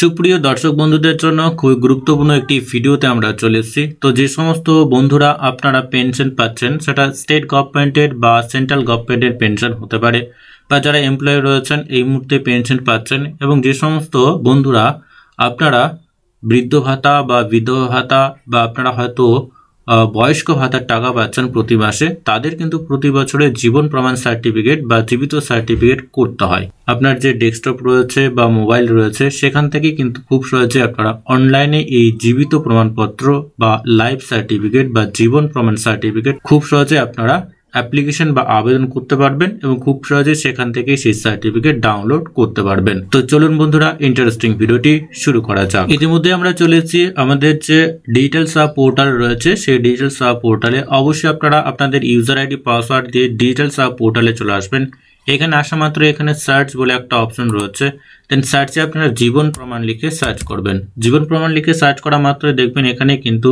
সুপ্রিয় দর্শক বন্ধুদের জন্য খুবই গুরুত্বপূর্ণ একটি ভিডিওতে আমরা চলে এসেছি তো যে সমস্ত বন্ধুরা আপনারা পেনশন পাচ্ছেন সেটা স্টেট গভর্নমেন্টের বা সেন্ট্রাল গভর্নমেন্টের পেনশন হতে পারে বা যারা এমপ্লয় রয়েছেন এই মুহূর্তে পেনশন পাচ্ছেন এবং যে সমস্ত বন্ধুরা আপনারা বৃদ্ধ ভাতা বা বিধবা ভাতা বা আপনারা হয়তো বয়স্ক ভাতার টাকা পাচ্ছেন প্রতি মাসে তাদের কিন্তু প্রতি বছরে জীবন প্রমাণ সার্টিফিকেট বা জীবিত সার্টিফিকেট করতে হয় আপনার যে ডেস্কটপ রয়েছে বা মোবাইল রয়েছে সেখান থেকে কিন্তু খুব সহজে আপনারা অনলাইনে এই জীবিত প্রমাণপত্র বা লাইফ সার্টিফিকেট বা জীবন প্রমাণ সার্টিফিকেট খুব সহজে আপনারা অ্যাপ্লিকেশন বা আবেদন করতে পারবেন এবং খুব সহজে সেখান থেকে সেই সার্টিফিকেট ডাউনলোড করতে পারবেন তো চলুন বন্ধুরা ইন্টারেস্টিং ভিডিওটি শুরু করা যাক ইতিমধ্যে আমরা চলেছি আমাদের যে ডিজিটাল সাব পোর্টাল রয়েছে সেই ডিজিটাল সাব পোর্টালে অবশ্যই আপনারা আপনাদের ইউজার আইডি পাসওয়ার্ড দিয়ে ডিজিটাল সাব পোর্টালে চলে আসবেন এখানে আসা মাত্র এখানে সার্চ বলে একটা অপশন রয়েছে দেন সার্চে আপনারা জীবন প্রমাণ লিখে সার্চ করবেন জীবন প্রমাণ লিখে সার্চ করা মাত্র দেখবেন এখানে কিন্তু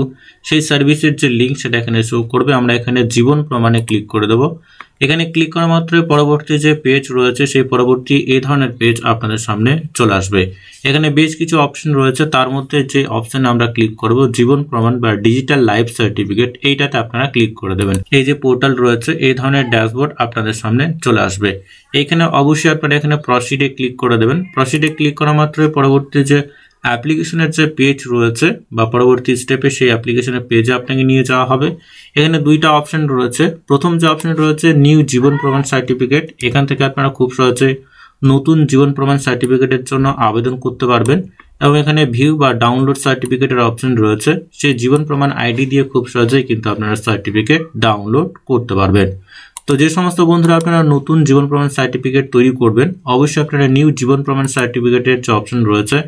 সেই সার্ভিসের যে লিঙ্ক সেটা এখানে শো করবে আমরা এখানে জীবন প্রমাণে ক্লিক করে দেবো এখানে ক্লিক করা মাত্রই পরবর্তী যে পেজ রয়েছে সেই পরবর্তী এই ধরনের পেজ আপনাদের সামনে চলে আসবে এখানে বেশ কিছু অপশন রয়েছে তার মধ্যে যে অপশন আমরা ক্লিক করব জীবন প্রমাণ বা ডিজিটাল লাইফ সার্টিফিকেট এইটাতে আপনারা ক্লিক করে দেবেন এই যে পোর্টাল রয়েছে এই ধরনের ড্যাশবোর্ড আপনাদের সামনে চলে আসবে এখানে অবশ্যই আপনারা এখানে প্রসিডে ক্লিক করে দেবেন প্রসিডে ক্লিক করা মাত্রই পরবর্তী যে অ্যাপ্লিকেশনের যে পেজ রয়েছে বা পরবর্তী স্টেপে সেই অ্যাপ্লিকেশনের পেজে আপনাকে নিয়ে যাওয়া হবে এখানে দুইটা অপশন রয়েছে প্রথম যে অপশন রয়েছে নিউ জীবন প্রমাণ সার্টিফিকেট এখান থেকে আপনারা খুব সহজে নতুন জীবন প্রমাণ সার্টিফিকেটের জন্য আবেদন করতে পারবেন এবং এখানে ভিউ বা ডাউনলোড সার্টিফিকেটের অপশন রয়েছে সেই জীবন প্রমাণ আইডি দিয়ে খুব সহজেই কিন্তু আপনারা সার্টিফিকেট ডাউনলোড করতে পারবেন তো যে সমস্ত বন্ধুরা আপনারা নতুন জীবন প্রমাণ সার্টিফিকেট তৈরি করবেন অবশ্যই আপনারা নিউ জীবন প্রমাণ সার্টিফিকেটের যে অপশন রয়েছে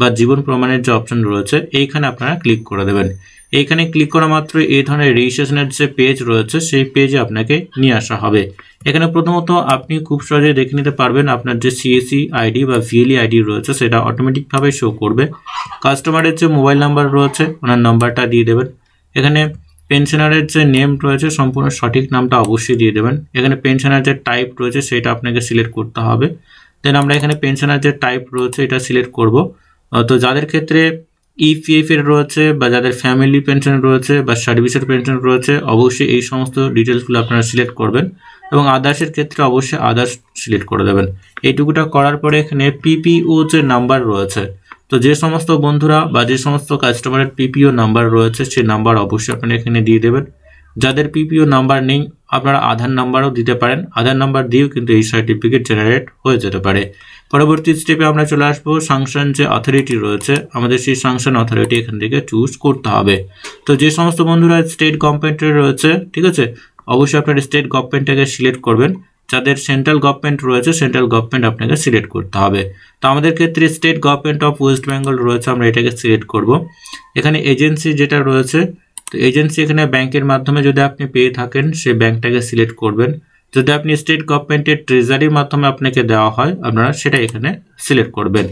বা জীবন প্রমাণের যে অপশন রয়েছে এইখানে আপনারা ক্লিক করে দেবেন এইখানে ক্লিক করা মাত্র এই ধরনের রেজিস্ট্রেশনের যে পেজ রয়েছে সেই পেজে আপনাকে নিয়ে আসা হবে এখানে প্রথমত আপনি খুব সহজে দেখে নিতে পারবেন আপনার যে সিএসি আইডি e বা ভিএলই আইডি e রয়েছে সেটা অটোমেটিকভাবে শো করবে কাস্টমারের যে মোবাইল নাম্বার রয়েছে ওনার নাম্বারটা দিয়ে দেবেন এখানে পেনশনারের যে নেম রয়েছে সম্পূর্ণ সঠিক নামটা অবশ্যই দিয়ে দেবেন এখানে পেনশনার যে টাইপ রয়েছে সেটা আপনাকে সিলেক্ট করতে হবে দেন আমরা এখানে পেনশনার যে টাইপ রয়েছে এটা সিলেক্ট করব তো যাদের ক্ষেত্রে ইপিএফ e এর রয়েছে বা যাদের ফ্যামিলি পেনশন রয়েছে বা সার্ভিসের পেনশন রয়েছে অবশ্যই এই সমস্ত ডিটেলসগুলো আপনারা সিলেক্ট করবেন এবং আদার্সের ক্ষেত্রে অবশ্যই আদার্স সিলেক্ট করে দেবেন এইটুকুটা করার পরে এখানে পিপিও যে নাম্বার রয়েছে তো যে সমস্ত বন্ধুরা বা যে সমস্ত কাস্টমারের পিপিও নাম্বার রয়েছে সেই নাম্বার অবশ্যই আপনারা এখানে দিয়ে দেবেন যাদের পিপিও নাম্বার নেই আপনারা আধার নাম্বারও দিতে পারেন আধার নাম্বার দিয়েও কিন্তু এই সার্টিফিকেট জেনারেট হয়ে যেতে পারে পরবর্তী স্টেপে আমরা চলে আসবো সাংশন যে অথরিটি রয়েছে আমাদের সেই সাংশন অথরিটি এখান থেকে চুজ করতে হবে তো যে সমস্ত বন্ধুরা স্টেট গভর্নমেন্টের রয়েছে ঠিক আছে অবশ্যই আপনারা স্টেট গভর্নমেন্টটাকে সিলেক্ট করবেন যাদের সেন্ট্রাল গভর্নমেন্ট রয়েছে সেন্ট্রাল গভর্নমেন্ট আপনাকে সিলেক্ট করতে হবে তো আমাদের ক্ষেত্রে state government of West Bengal রয়েছে আমরা এটাকে সিলেক্ট করব এখানে এজেন্সি যেটা রয়েছে তো এজেন্সি এখানে ব্যাংকের মাধ্যমে যদি আপনি পেয়ে থাকেন সে ব্যাংকটাকে সিলেক্ট করবেন যদি আপনি স্টেট গভর্নমেন্টের ট্রেজারির মাধ্যমে আপনাকে দেওয়া হয় আপনারা সেটা এখানে সিলেক্ট করবেন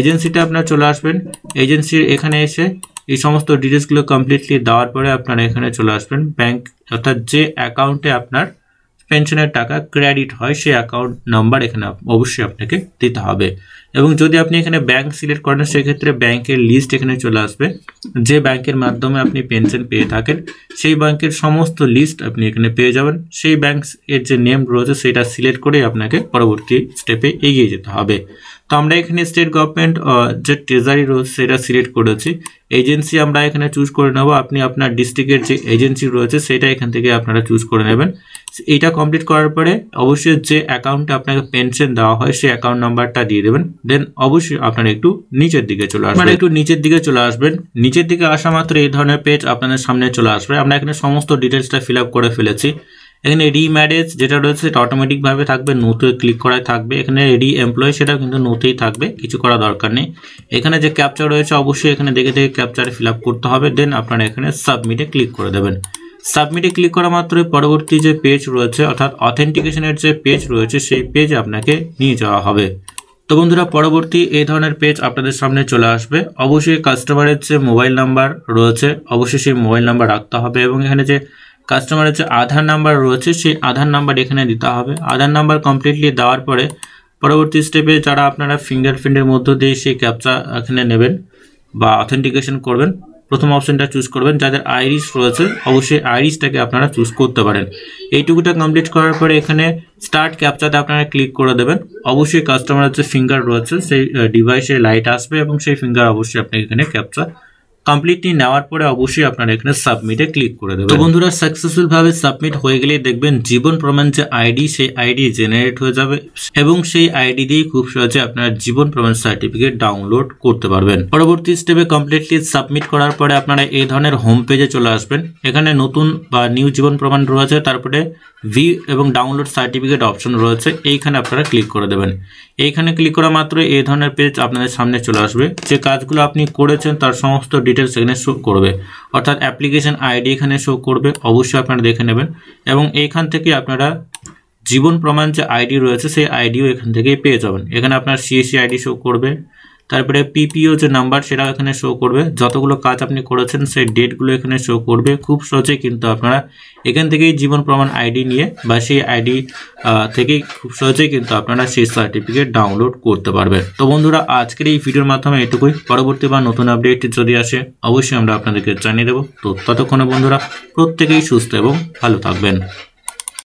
এজেন্সিতে আপনার চলে আসবেন এজেন্সির এখানে এসে এই সমস্ত ডিটেলসগুলো কমপ্লিটলি দেওয়ার পরে আপনারা এখানে চলে আসবেন ব্যাংক অর্থাৎ যে অ্যাকাউন্টে আপনার পেনশনের টাকা ক্রেডিট হয় সেই অ্যাকাউন্ট নাম্বার এখানে অবশ্যই আপনাকে দিতে হবে এবং যদি আপনি এখানে ব্যাংক সিলেক্ট করেন সেক্ষেত্রে ব্যাংকের লিস্ট এখানে চলে আসবে যে ব্যাংকের মাধ্যমে আপনি পেনশন পেয়ে থাকেন সেই ব্যাংকের সমস্ত লিস্ট আপনি এখানে পেয়ে যাবেন সেই ব্যাংক এর যে নেম রয়েছে সেটা সিলেক্ট করে আপনাকে পরবর্তী স্টেপে এগিয়ে যেতে হবে তো আমরা এখানে স্টেট গভর্নমেন্ট যে ট্রেজারি রয়েছে সেটা সিলেক্ট করেছি এজেন্সি আমরা এখানে চুজ করে নেব আপনি আপনার ডিস্ট্রিক্টের যে এজেন্সি রয়েছে সেটা এখান থেকে আপনারা চুজ করে নেবেন এটা কমপ্লিট করার পরে অবশ্যই যে অ্যাকাউন্টে আপনাকে পেনশন দেওয়া হয় সেই অ্যাকাউন্ট নাম্বারটা দিয়ে দেবেন দেন অবশ্যই আপনারা একটু নিচের দিকে চলে আসবেন মানে একটু নিচের দিকে চলে আসবেন নিচের দিকে আসা মাত্র এই ধরনের পেজ আপনাদের সামনে চলে আসবে আমরা এখানে সমস্ত ডিটেলসটা ফিল করে ফেলেছি এখানে রি ম্যারেজ যেটা রয়েছে সেটা অটোমেটিকভাবে থাকবে নোতে ক্লিক করায় থাকবে এখানে রি এমপ্লয় সেটা কিন্তু নোতেই থাকবে কিছু করা দরকার নেই এখানে যে ক্যাপচার রয়েছে অবশ্যই এখানে দেখে দেখে ক্যাপচারে ফিল করতে হবে দেন আপনারা এখানে সাবমিটে ক্লিক করে দেবেন সাবমিটে ক্লিক করা মাত্রই পরবর্তী যে পেজ রয়েছে অর্থাৎ অথেন্টিকেশনের যে পেজ রয়েছে সেই পেজ আপনাকে নিয়ে যাওয়া হবে তো বন্ধুরা পরবর্তী এই ধরনের পেজ আপনাদের সামনে চলে আসবে অবশ্যই কাস্টমারের যে মোবাইল নাম্বার রয়েছে অবশ্যই সেই মোবাইল নাম্বার রাখতে হবে এবং এখানে যে কাস্টমারের যে আধার নাম্বার রয়েছে সেই আধার নাম্বার এখানে দিতে হবে আধার নাম্বার কমপ্লিটলি দেওয়ার পরে পরবর্তী স্টেপে যারা আপনারা ফিঙ্গারপ্রিন্টের মধ্য দিয়ে সেই ক্যাপচা এখানে নেবেন বা অথেন্টিকেশন করবেন প্রথম অপশনটা চুজ করবেন যাদের আইরিশ রয়েছে অবশ্যই আইরিশটাকে আপনারা চুজ করতে পারেন এইটুকুটা কমপ্লিট করার পরে এখানে স্টার্ট ক্যাপচাতে আপনারা ক্লিক করে দেবেন অবশ্যই কাস্টমারের যে ফিঙ্গার রয়েছে সেই ডিভাইসে লাইট আসবে এবং সেই ফিঙ্গার অবশ্যই আপনি এখানে ক্যাপচার কমপ্লিটলি নেওয়ার পরে অবশ্যই আপনারা এখানে সাবমিটে ক্লিক করে দেবেন তো বন্ধুরা সাকসেসফুলভাবে সাবমিট হয়ে গেলে দেখবেন জীবন প্রমাণ যে আইডি সেই আইডি জেনারেট হয়ে যাবে এবং সেই আইডি দিয়ে খুব সহজে আপনার জীবন প্রমাণ সার্টিফিকেট ডাউনলোড করতে পারবেন পরবর্তী স্টেপে কমপ্লিটলি সাবমিট করার পরে আপনারা এই ধরনের হোম পেজে চলে আসবেন এখানে নতুন বা নিউ জীবন প্রমাণ রয়েছে তারপরে ভিউ এবং ডাউনলোড সার্টিফিকেট অপশন রয়েছে এইখানে আপনারা ক্লিক করে দেবেন এইখানে ক্লিক করা মাত্র এই ধরনের পেজ আপনাদের সামনে চলে আসবে যে কাজগুলো আপনি করেছেন তার সমস্ত ডিটেলস এখানে শো করবে অর্থাৎ অ্যাপ্লিকেশন আইডি এখানে শো করবে অবশ্যই আপনারা দেখে নেবেন এবং এইখান থেকে আপনারা জীবন প্রমাণ যে আইডি রয়েছে সেই আইডিও এখান থেকে পেয়ে যাবেন এখানে আপনার সিএসসি আইডি শো করবে তারপরে পিপিও যে নাম্বার সেটা এখানে শো করবে যতগুলো কাজ আপনি করেছেন সেই ডেটগুলো এখানে শো করবে খুব সহজে কিন্তু আপনারা এখান থেকেই জীবন প্রমাণ আইডি নিয়ে বা সেই আইডি থেকে খুব সহজেই কিন্তু আপনারা সেই সার্টিফিকেট ডাউনলোড করতে পারবেন তো বন্ধুরা আজকের এই ভিডিওর মাধ্যমে এটুকুই পরবর্তী বা নতুন আপডেট যদি আসে অবশ্যই আমরা আপনাদেরকে জানিয়ে দেবো তো ততক্ষণে বন্ধুরা প্রত্যেকেই সুস্থ এবং ভালো থাকবেন